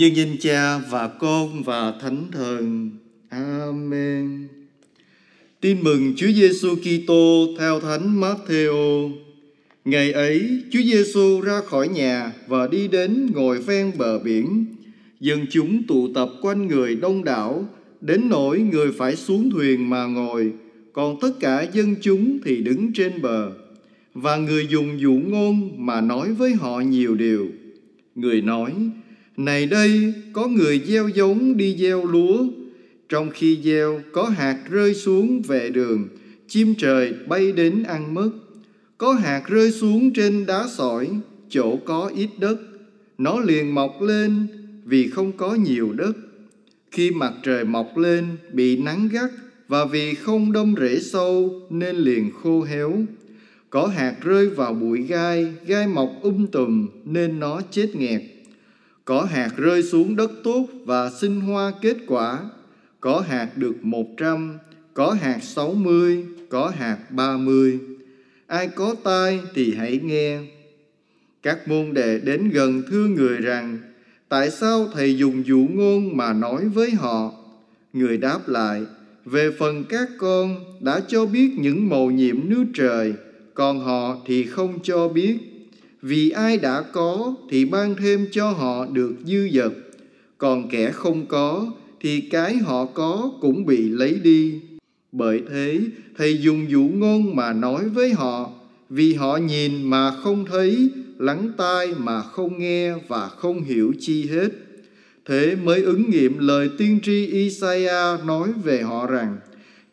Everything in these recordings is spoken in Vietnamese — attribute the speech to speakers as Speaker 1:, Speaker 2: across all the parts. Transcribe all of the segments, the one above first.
Speaker 1: Như danh cha và con và thánh thần. Amen. Tin mừng Chúa Giêsu Kitô theo Thánh Matthew. Ngày ấy, Chúa Giêsu ra khỏi nhà và đi đến ngồi ven bờ biển. Dân chúng tụ tập quanh người đông đảo, đến nỗi người phải xuống thuyền mà ngồi, còn tất cả dân chúng thì đứng trên bờ. Và người dùng dụ ngôn mà nói với họ nhiều điều. Người nói, này đây có người gieo giống đi gieo lúa Trong khi gieo có hạt rơi xuống về đường Chim trời bay đến ăn mất Có hạt rơi xuống trên đá sỏi Chỗ có ít đất Nó liền mọc lên vì không có nhiều đất Khi mặt trời mọc lên bị nắng gắt Và vì không đâm rễ sâu nên liền khô héo Có hạt rơi vào bụi gai Gai mọc um tùm nên nó chết nghẹt có hạt rơi xuống đất tốt và sinh hoa kết quả có hạt được một trăm có hạt sáu mươi có hạt ba mươi ai có tai thì hãy nghe các môn đệ đến gần thưa người rằng tại sao thầy dùng dụ ngôn mà nói với họ người đáp lại về phần các con đã cho biết những mầu nhiệm nước trời còn họ thì không cho biết vì ai đã có thì ban thêm cho họ được dư dật còn kẻ không có thì cái họ có cũng bị lấy đi bởi thế thầy dùng dụ ngôn mà nói với họ vì họ nhìn mà không thấy lắng tai mà không nghe và không hiểu chi hết thế mới ứng nghiệm lời tiên tri Isaiah nói về họ rằng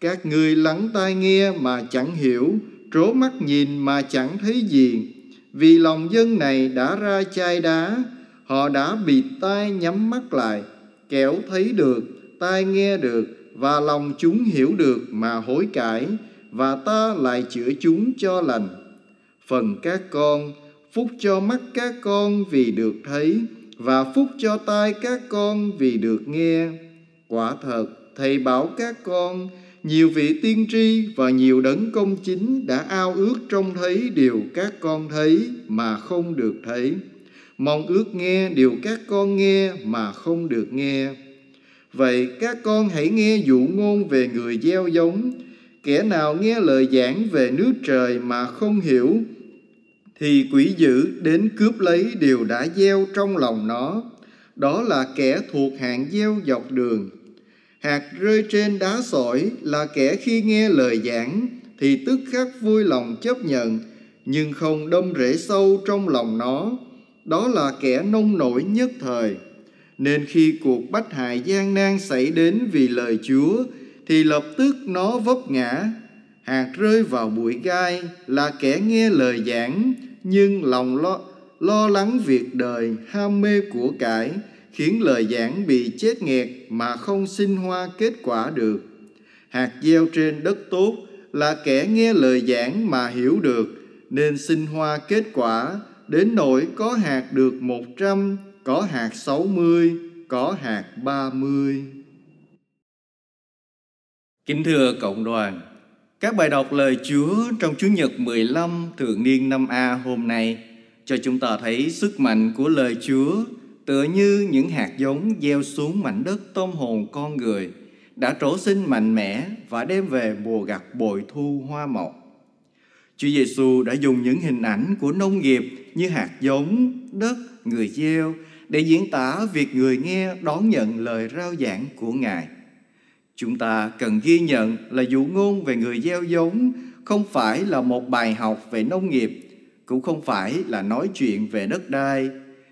Speaker 1: các ngươi lắng tai nghe mà chẳng hiểu trố mắt nhìn mà chẳng thấy gì vì lòng dân này đã ra chai đá, họ đã bị tai nhắm mắt lại, kẻo thấy được, tai nghe được và lòng chúng hiểu được mà hối cải và ta lại chữa chúng cho lành. Phần các con, phúc cho mắt các con vì được thấy và phúc cho tai các con vì được nghe. Quả thật, thầy bảo các con nhiều vị tiên tri và nhiều đấng công chính đã ao ước trông thấy điều các con thấy mà không được thấy mong ước nghe điều các con nghe mà không được nghe vậy các con hãy nghe dụ ngôn về người gieo giống kẻ nào nghe lời giảng về nước trời mà không hiểu thì quỷ dữ đến cướp lấy điều đã gieo trong lòng nó đó là kẻ thuộc hạng gieo dọc đường Hạt rơi trên đá sỏi là kẻ khi nghe lời giảng thì tức khắc vui lòng chấp nhận, nhưng không đâm rễ sâu trong lòng nó. Đó là kẻ nông nổi nhất thời. Nên khi cuộc bách hại gian nan xảy đến vì lời Chúa, thì lập tức nó vấp ngã. Hạt rơi vào bụi gai là kẻ nghe lời giảng, nhưng lòng lo, lo lắng việc đời, ham mê của cải, khiến lời giảng bị chết nghẹt mà không sinh hoa kết quả được. Hạt gieo trên đất tốt là kẻ nghe lời giảng mà hiểu được, nên sinh hoa kết quả, đến nỗi có hạt được một trăm, có hạt sáu mươi, có hạt ba mươi. Kính thưa cộng đoàn, các bài đọc lời Chúa trong Chúa Nhật 15 thường niên năm A hôm nay cho chúng ta thấy sức mạnh của lời Chúa tựa như những hạt giống gieo xuống mảnh đất tôm hồn con người đã trổ sinh mạnh mẽ và đem về mùa gặt bội thu hoa mọc. Chúa Giêsu đã dùng những hình ảnh của nông nghiệp như hạt giống, đất, người gieo để diễn tả việc người nghe đón nhận lời rao giảng của Ngài. Chúng ta cần ghi nhận là dụ ngôn về người gieo giống không phải là một bài học về nông nghiệp, cũng không phải là nói chuyện về đất đai,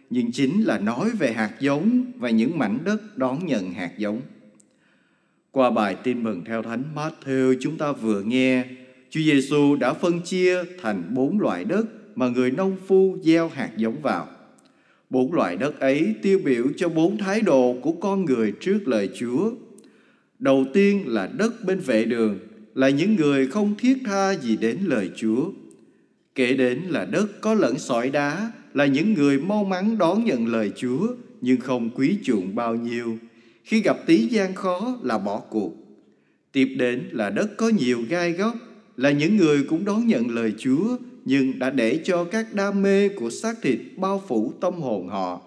Speaker 1: nhưng chính là nói về hạt giống và những mảnh đất đón nhận hạt giống. Qua bài tin mừng theo Thánh Matthew chúng ta vừa nghe, Chúa Giêsu đã phân chia thành bốn loại đất mà người nông phu gieo hạt giống vào. Bốn loại đất ấy tiêu biểu cho bốn thái độ của con người trước lời Chúa. Đầu tiên là đất bên vệ đường, là những người không thiết tha gì đến lời Chúa. Kể đến là đất có lẫn sỏi đá là những người mau mắn đón nhận lời Chúa nhưng không quý chuộng bao nhiêu. Khi gặp tí gian khó là bỏ cuộc. Tiếp đến là đất có nhiều gai góc, là những người cũng đón nhận lời Chúa nhưng đã để cho các đam mê của xác thịt bao phủ tâm hồn họ.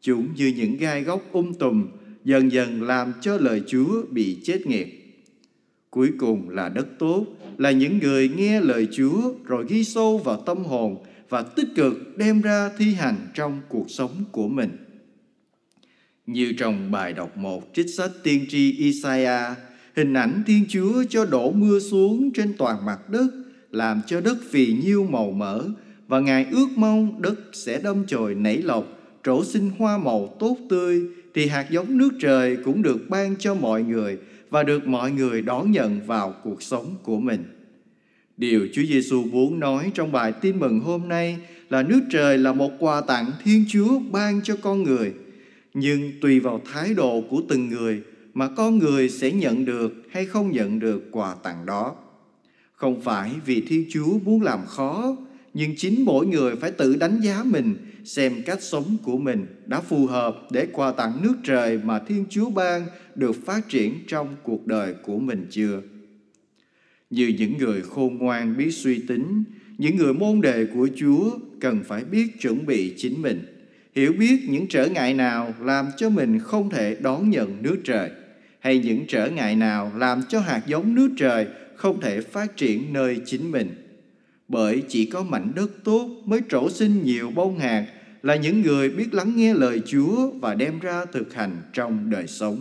Speaker 1: Chúng như những gai góc um tùm, dần dần làm cho lời Chúa bị chết nghiệt. Cuối cùng là đất tốt, là những người nghe lời Chúa rồi ghi sâu vào tâm hồn và tích cực đem ra thi hành trong cuộc sống của mình. Như trong bài đọc một trích sách tiên tri Isaiah, hình ảnh Thiên Chúa cho đổ mưa xuống trên toàn mặt đất, làm cho đất phì nhiêu màu mỡ, và Ngài ước mong đất sẽ đâm chồi nảy lộc, trổ sinh hoa màu tốt tươi, thì hạt giống nước trời cũng được ban cho mọi người và được mọi người đón nhận vào cuộc sống của mình. Điều Chúa Giêsu muốn nói trong bài tin mừng hôm nay là nước trời là một quà tặng Thiên Chúa ban cho con người. Nhưng tùy vào thái độ của từng người mà con người sẽ nhận được hay không nhận được quà tặng đó. Không phải vì Thiên Chúa muốn làm khó, nhưng chính mỗi người phải tự đánh giá mình xem cách sống của mình đã phù hợp để quà tặng nước trời mà Thiên Chúa ban được phát triển trong cuộc đời của mình chưa. Như những người khôn ngoan biết suy tính, những người môn đề của Chúa cần phải biết chuẩn bị chính mình, hiểu biết những trở ngại nào làm cho mình không thể đón nhận nước trời, hay những trở ngại nào làm cho hạt giống nước trời không thể phát triển nơi chính mình. Bởi chỉ có mảnh đất tốt mới trổ sinh nhiều bông hạt là những người biết lắng nghe lời Chúa và đem ra thực hành trong đời sống.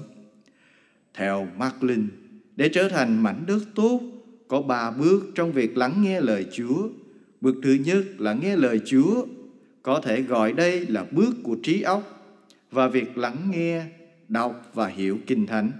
Speaker 1: Theo Mark Linh, để trở thành mảnh đất tốt, có ba bước trong việc lắng nghe lời Chúa. Bước thứ nhất là nghe lời Chúa, có thể gọi đây là bước của trí óc và việc lắng nghe, đọc và hiểu kinh thánh.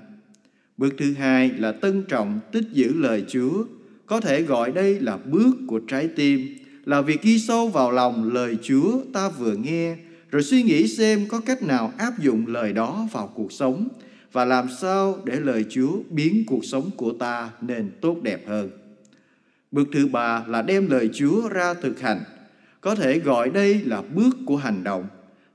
Speaker 1: Bước thứ hai là tân trọng tích giữ lời Chúa, có thể gọi đây là bước của trái tim, là việc ghi sâu vào lòng lời Chúa ta vừa nghe, rồi suy nghĩ xem có cách nào áp dụng lời đó vào cuộc sống và làm sao để lời Chúa biến cuộc sống của ta nên tốt đẹp hơn. Bước thứ ba là đem lời Chúa ra thực hành. Có thể gọi đây là bước của hành động,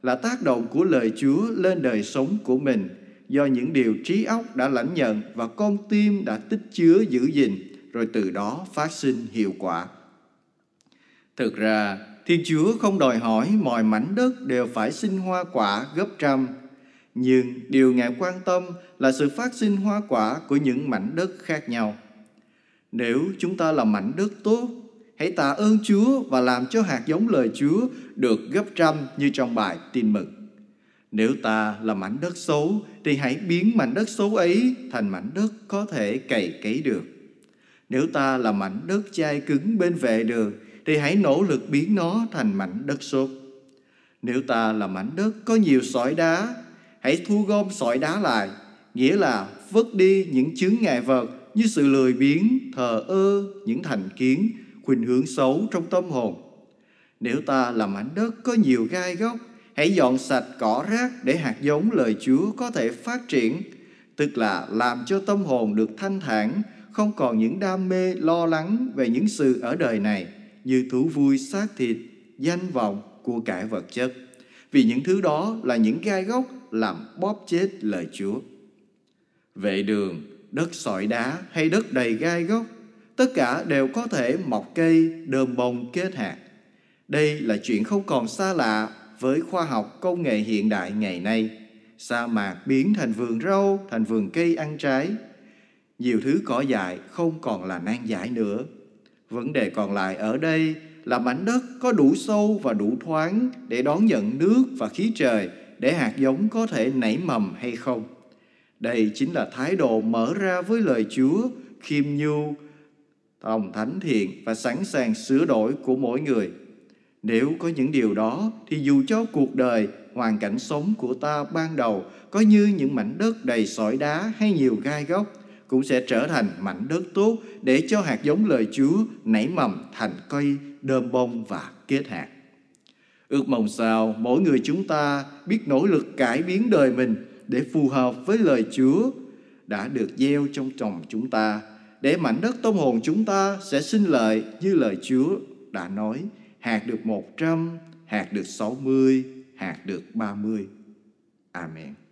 Speaker 1: là tác động của lời Chúa lên đời sống của mình do những điều trí óc đã lãnh nhận và con tim đã tích chứa giữ gìn rồi từ đó phát sinh hiệu quả. Thực ra, Thiên Chúa không đòi hỏi mọi mảnh đất đều phải sinh hoa quả gấp trăm nhưng điều ngài quan tâm là sự phát sinh hoa quả của những mảnh đất khác nhau. Nếu chúng ta là mảnh đất tốt, hãy tạ ơn Chúa và làm cho hạt giống lời Chúa được gấp trăm như trong bài tin mừng. Nếu ta là mảnh đất xấu thì hãy biến mảnh đất xấu ấy thành mảnh đất có thể cày cấy được. Nếu ta là mảnh đất chai cứng bên vệ đường thì hãy nỗ lực biến nó thành mảnh đất xốp. Nếu ta là mảnh đất có nhiều sỏi đá hãy thu gom sỏi đá lại, nghĩa là vứt đi những chứng ngại vật như sự lười biếng, thờ ơ, những thành kiến, khuynh hướng xấu trong tâm hồn. Nếu ta làm mảnh đất có nhiều gai góc, hãy dọn sạch cỏ rác để hạt giống lời Chúa có thể phát triển, tức là làm cho tâm hồn được thanh thản, không còn những đam mê lo lắng về những sự ở đời này như thú vui xác thịt, danh vọng, của cải vật chất. Vì những thứ đó là những gai góc làm bóp chết lời Chúa. Vệ đường, đất sỏi đá hay đất đầy gai góc, tất cả đều có thể mọc cây, đơm bông kết hạt. Đây là chuyện không còn xa lạ với khoa học công nghệ hiện đại ngày nay. Sa mạc biến thành vườn rau, thành vườn cây ăn trái. Nhiều thứ cỏ dại không còn là nan giải nữa. Vấn đề còn lại ở đây là mảnh đất có đủ sâu và đủ thoáng để đón nhận nước và khí trời để hạt giống có thể nảy mầm hay không. Đây chính là thái độ mở ra với lời Chúa, khiêm nhu, lòng thánh thiện và sẵn sàng sửa đổi của mỗi người. Nếu có những điều đó thì dù cho cuộc đời, hoàn cảnh sống của ta ban đầu có như những mảnh đất đầy sỏi đá hay nhiều gai góc cũng sẽ trở thành mảnh đất tốt để cho hạt giống lời Chúa nảy mầm thành cây đơm bông và kết hạt. Ước mong sao mỗi người chúng ta biết nỗ lực cải biến đời mình để phù hợp với lời Chúa đã được gieo trong lòng chúng ta, để mảnh đất tâm hồn chúng ta sẽ sinh lợi như lời Chúa đã nói, hạt được 100, hạt được 60, hạt được 30. Amen.